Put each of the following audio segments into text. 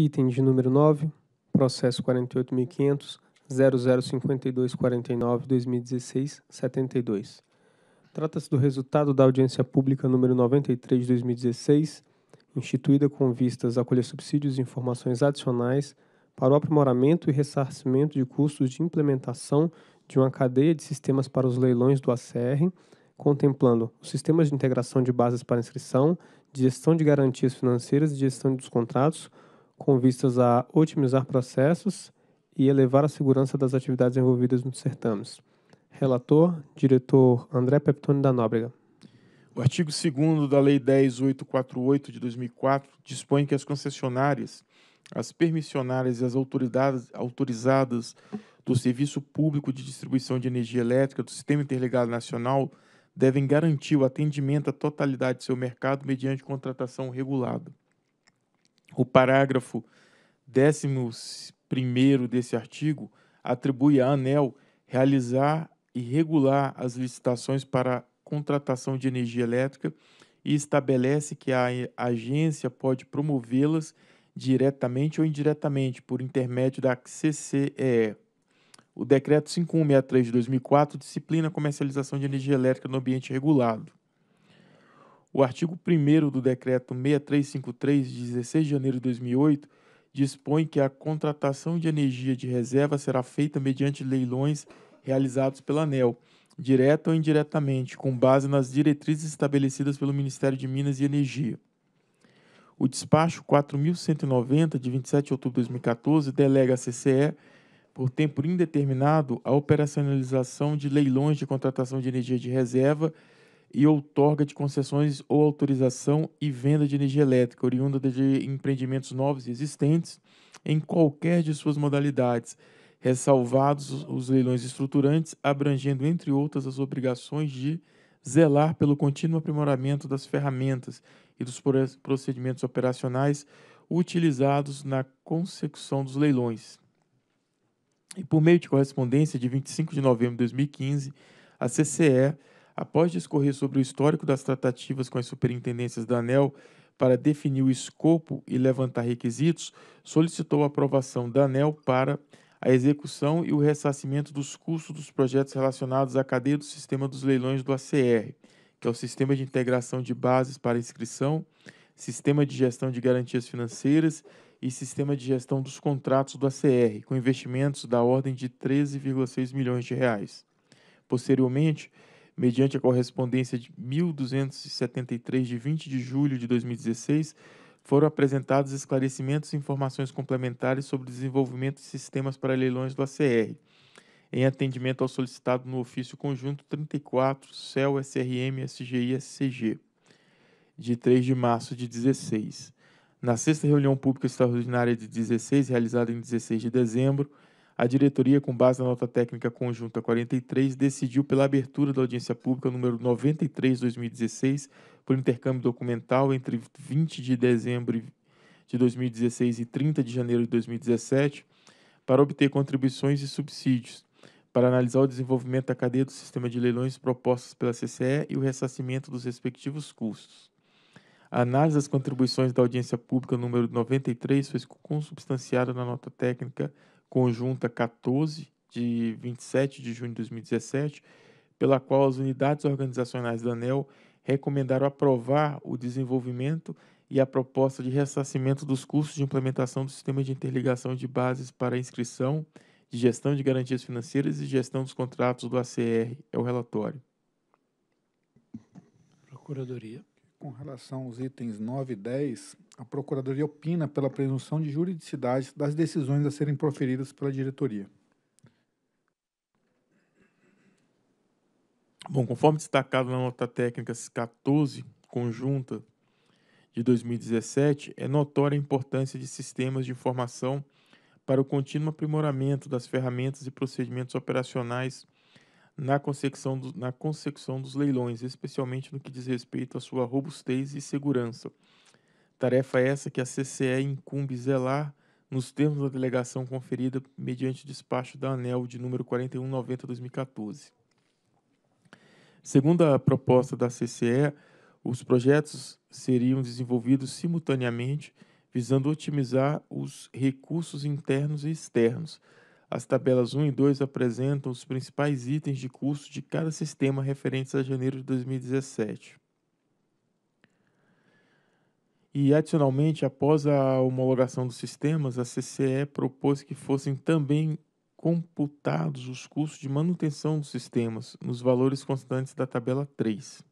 Item de número 9, processo 48.500.005249-2016-72. Trata-se do resultado da audiência pública número 93 de 2016, instituída com vistas a colher subsídios e informações adicionais para o aprimoramento e ressarcimento de custos de implementação de uma cadeia de sistemas para os leilões do ACR, contemplando os sistemas de integração de bases para inscrição, de gestão de garantias financeiras e gestão dos contratos, com vistas a otimizar processos e elevar a segurança das atividades envolvidas nos certames. Relator, diretor André Peptoni da Nóbrega. O artigo 2 da Lei 10848 de 2004 dispõe que as concessionárias, as permissionárias e as autoridades autorizadas do Serviço Público de Distribuição de Energia Elétrica do Sistema Interligado Nacional devem garantir o atendimento à totalidade de seu mercado mediante contratação regulada. O parágrafo 11 desse artigo atribui à ANEL realizar e regular as licitações para contratação de energia elétrica e estabelece que a agência pode promovê-las diretamente ou indiretamente por intermédio da CCEE. O decreto 5163 de 2004 disciplina a comercialização de energia elétrica no ambiente regulado. O artigo 1 do Decreto 6353, de 16 de janeiro de 2008, dispõe que a contratação de energia de reserva será feita mediante leilões realizados pela ANEL, direta ou indiretamente, com base nas diretrizes estabelecidas pelo Ministério de Minas e Energia. O despacho 4190, de 27 de outubro de 2014, delega à CCE, por tempo indeterminado, a operacionalização de leilões de contratação de energia de reserva e outorga de concessões ou autorização e venda de energia elétrica oriunda de empreendimentos novos e existentes em qualquer de suas modalidades, ressalvados os leilões estruturantes, abrangendo, entre outras, as obrigações de zelar pelo contínuo aprimoramento das ferramentas e dos procedimentos operacionais utilizados na consecução dos leilões. E por meio de correspondência de 25 de novembro de 2015, a CCE após discorrer sobre o histórico das tratativas com as superintendências da ANEL para definir o escopo e levantar requisitos, solicitou a aprovação da ANEL para a execução e o ressarcimento dos custos dos projetos relacionados à cadeia do sistema dos leilões do ACR, que é o Sistema de Integração de Bases para Inscrição, Sistema de Gestão de Garantias Financeiras e Sistema de Gestão dos Contratos do ACR, com investimentos da ordem de 13,6 milhões de reais. Posteriormente, mediante a correspondência de 1273 de 20 de julho de 2016, foram apresentados esclarecimentos e informações complementares sobre o desenvolvimento de sistemas para leilões do ACR, em atendimento ao solicitado no ofício conjunto 34 CEL SRM SGI SCG, de 3 de março de 16. Na sexta reunião pública extraordinária de 16, realizada em 16 de dezembro, a diretoria, com base na nota técnica conjunta 43, decidiu pela abertura da audiência pública número 93/2016 por intercâmbio documental entre 20 de dezembro de 2016 e 30 de janeiro de 2017 para obter contribuições e subsídios para analisar o desenvolvimento da cadeia do sistema de leilões propostos pela CCE e o ressarcimento dos respectivos custos. A análise das contribuições da audiência pública número 93 foi consubstanciada na nota técnica conjunta 14 de 27 de junho de 2017, pela qual as unidades organizacionais da ANEL recomendaram aprovar o desenvolvimento e a proposta de ressarcimento dos custos de implementação do sistema de interligação de bases para inscrição, de gestão de garantias financeiras e gestão dos contratos do ACR. É o relatório. Procuradoria. Com relação aos itens 9 e 10, a Procuradoria opina pela presunção de juridicidade das decisões a serem proferidas pela diretoria. Bom, conforme destacado na nota técnica 14, conjunta de 2017, é notória a importância de sistemas de informação para o contínuo aprimoramento das ferramentas e procedimentos operacionais na consecução, do, na dos leilões, especialmente no que diz respeito à sua robustez e segurança Tarefa é essa que a CCE incumbe zelar nos termos da delegação conferida mediante despacho da ANEL de número 4190-2014. Segundo a proposta da CCE, os projetos seriam desenvolvidos simultaneamente, visando otimizar os recursos internos e externos. As tabelas 1 e 2 apresentam os principais itens de custo de cada sistema referentes a janeiro de 2017. E, adicionalmente, após a homologação dos sistemas, a CCE propôs que fossem também computados os custos de manutenção dos sistemas nos valores constantes da tabela 3.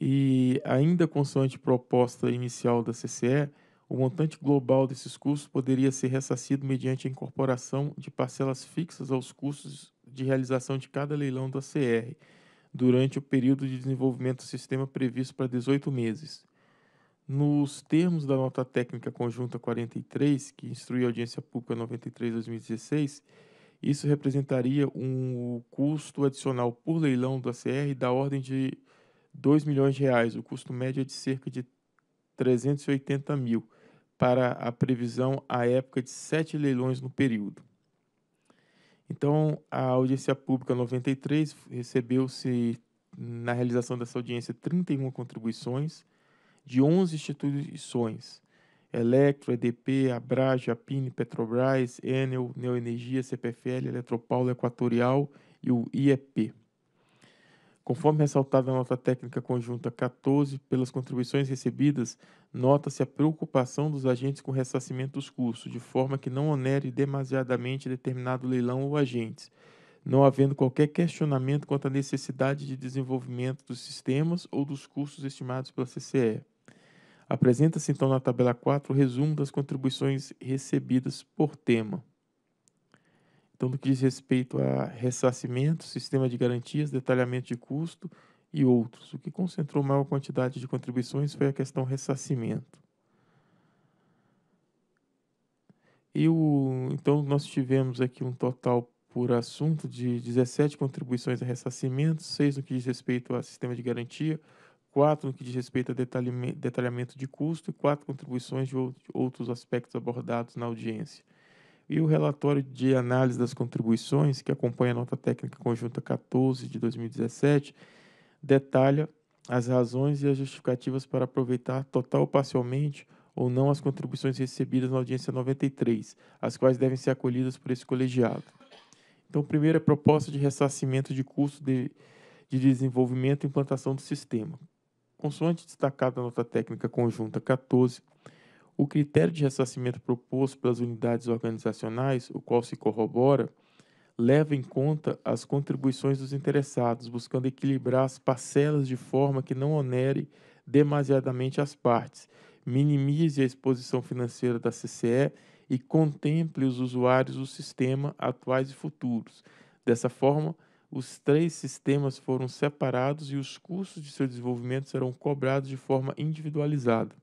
E, ainda consoante proposta inicial da CCE, o montante global desses custos poderia ser ressarcido mediante a incorporação de parcelas fixas aos custos de realização de cada leilão da CR, durante o período de desenvolvimento do sistema previsto para 18 meses nos termos da nota técnica conjunta 43, que instrui a audiência pública 93-2016, isso representaria um custo adicional por leilão do ACR da ordem de 2 milhões de reais. O custo médio é de cerca de 380 mil, para a previsão à época de sete leilões no período. Então, a audiência pública 93 recebeu-se, na realização dessa audiência, 31 contribuições de 11 instituições, Electro, EDP, Abrage, Apine, Petrobras, Enel, Neoenergia, CPFL, Eletropaulo Equatorial e o IEP. Conforme ressaltado na nota técnica conjunta 14, pelas contribuições recebidas, nota-se a preocupação dos agentes com o ressarcimento dos custos, de forma que não onere demasiadamente determinado leilão ou agentes, não havendo qualquer questionamento quanto à necessidade de desenvolvimento dos sistemas ou dos custos estimados pela CCE. Apresenta-se então na tabela 4 o resumo das contribuições recebidas por tema. Então, do que diz respeito a ressarcimento, sistema de garantias, detalhamento de custo e outros. O que concentrou maior quantidade de contribuições foi a questão ressarcimento. E o, então, nós tivemos aqui um total por assunto de 17 contribuições a ressarcimento, 6 no que diz respeito a sistema de garantia, quatro no que diz respeito a detalhamento de custo e quatro contribuições de outros aspectos abordados na audiência. E o relatório de análise das contribuições, que acompanha a nota técnica conjunta 14 de 2017, detalha as razões e as justificativas para aproveitar total ou parcialmente ou não as contribuições recebidas na audiência 93, as quais devem ser acolhidas por esse colegiado. Então, primeiro é proposta de ressarcimento de custo de, de desenvolvimento e implantação do sistema. Consoante destacada na nota técnica conjunta 14, o critério de ressarcimento proposto pelas unidades organizacionais, o qual se corrobora, leva em conta as contribuições dos interessados, buscando equilibrar as parcelas de forma que não onere demasiadamente as partes, minimize a exposição financeira da CCE e contemple os usuários do sistema, atuais e futuros. Dessa forma, os três sistemas foram separados e os custos de seu desenvolvimento serão cobrados de forma individualizada.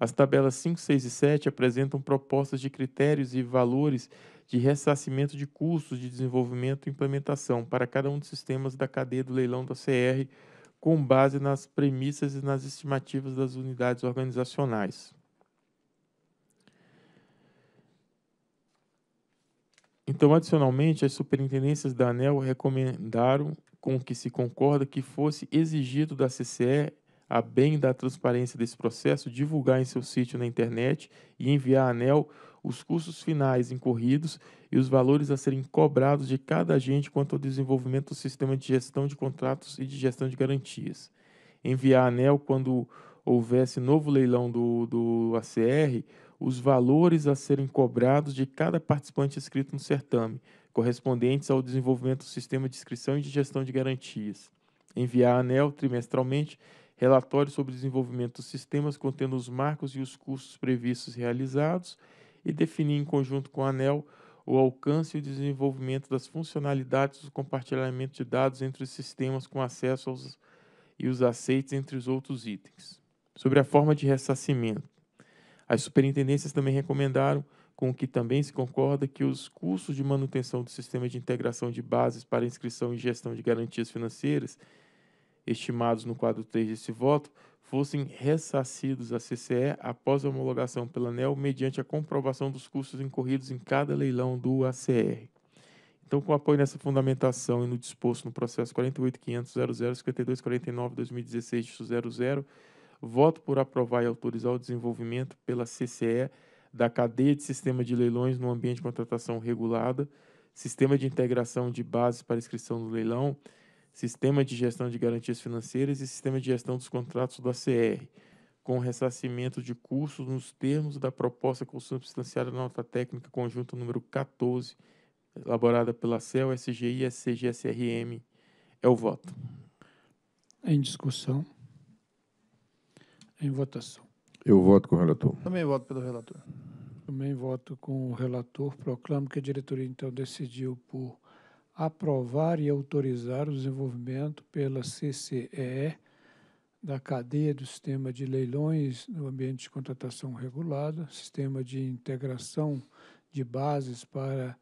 As tabelas 5, 6 e 7 apresentam propostas de critérios e valores de ressarcimento de custos de desenvolvimento e implementação para cada um dos sistemas da cadeia do leilão da CR, com base nas premissas e nas estimativas das unidades organizacionais. Então, adicionalmente, as superintendências da ANEL recomendaram com que se concorda que fosse exigido da CCE, a bem da transparência desse processo, divulgar em seu sítio na internet e enviar à ANEL os custos finais incorridos e os valores a serem cobrados de cada agente quanto ao desenvolvimento do sistema de gestão de contratos e de gestão de garantias. Enviar à ANEL quando houvesse novo leilão do, do ACR os valores a serem cobrados de cada participante inscrito no certame, correspondentes ao desenvolvimento do sistema de inscrição e de gestão de garantias. Enviar à ANEL trimestralmente relatórios sobre o desenvolvimento dos sistemas contendo os marcos e os custos previstos realizados e definir em conjunto com a ANEL o alcance e o desenvolvimento das funcionalidades do compartilhamento de dados entre os sistemas com acesso aos e os aceites entre os outros itens. Sobre a forma de ressacimento, as superintendências também recomendaram, com o que também se concorda, que os custos de manutenção do sistema de integração de bases para inscrição e gestão de garantias financeiras, estimados no quadro 3 desse voto, fossem ressarcidos à CCE após a homologação pela ANEL mediante a comprovação dos custos incorridos em cada leilão do ACR. Então, com apoio nessa fundamentação e no disposto no processo 48.500.0052.49.2016.00, 00 voto por aprovar e autorizar o desenvolvimento pela CCE da cadeia de sistema de leilões no ambiente de contratação regulada, sistema de integração de bases para inscrição no leilão, sistema de gestão de garantias financeiras e sistema de gestão dos contratos do ACR, com ressarcimento de custos nos termos da proposta consubstanciada na nota técnica conjunta número 14, elaborada pela CEL, SGI e SCG-SRM. É o voto. Em discussão. Em votação. Eu voto com o relator. Também voto pelo relator. Também voto com o relator. Proclamo que a diretoria, então, decidiu por aprovar e autorizar o desenvolvimento pela CCE da cadeia do sistema de leilões no ambiente de contratação regulada, sistema de integração de bases para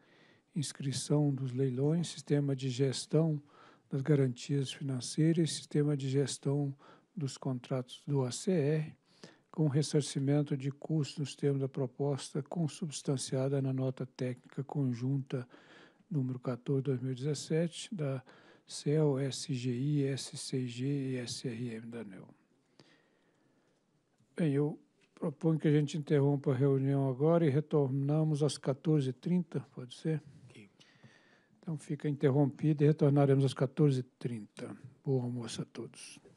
inscrição dos leilões, sistema de gestão das garantias financeiras, sistema de gestão dos contratos do ACR, com ressarcimento de custos nos termos da proposta consubstanciada na nota técnica conjunta número 14/2017 da CEL, SGI, SCG e SRM da ANEL. Bem, eu proponho que a gente interrompa a reunião agora e retornamos às 14h30, pode ser? Então fica interrompida e retornaremos às 14h30. Bom almoço a todos.